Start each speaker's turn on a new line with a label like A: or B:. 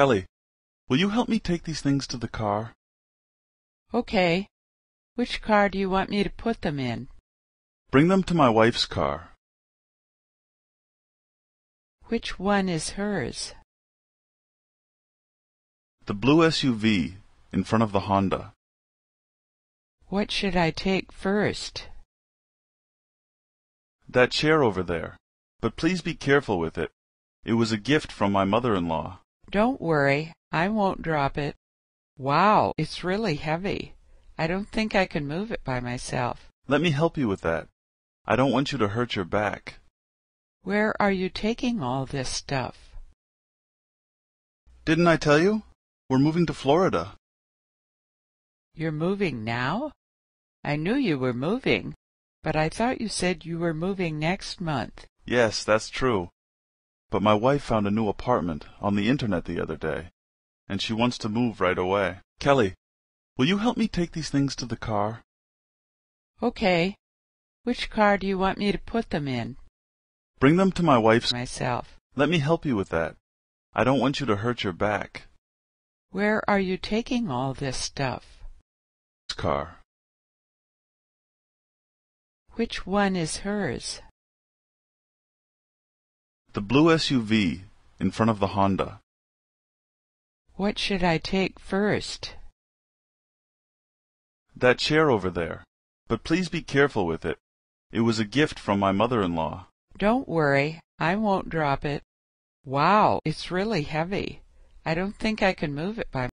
A: Kelly, will you help me take these things to the car?
B: Okay. Which car do you want me to put them in?
A: Bring them to my wife's car.
C: Which one is hers? The blue SUV in front of the Honda.
B: What should I take first?
A: That chair over there. But please be careful with it. It was a gift from my mother-in-law.
B: Don't worry, I won't drop it. Wow, it's really heavy. I don't think I can move it by myself.
A: Let me help you with that. I don't want you to hurt your back.
B: Where are you taking all this stuff?
A: Didn't I tell you? We're moving to Florida.
B: You're moving now? I knew you were moving, but I thought you said you were moving next
A: month. Yes, that's true. But my wife found a new apartment on the internet the other day, and she wants to move right away. Kelly, will you help me take these things to the car?
B: Okay. Which car do you want me to put them in?
A: Bring them to my wife's myself. Let me help you with that. I don't want you to hurt your back.
B: Where are you taking all this stuff?
A: Car.
C: Which one is hers? the blue SUV in front of the Honda.
B: What should I take first?
A: That chair over there. But please be careful with it. It was a gift from my mother-in-law.
B: Don't worry. I won't drop it. Wow, it's really heavy.
C: I don't think I can move it by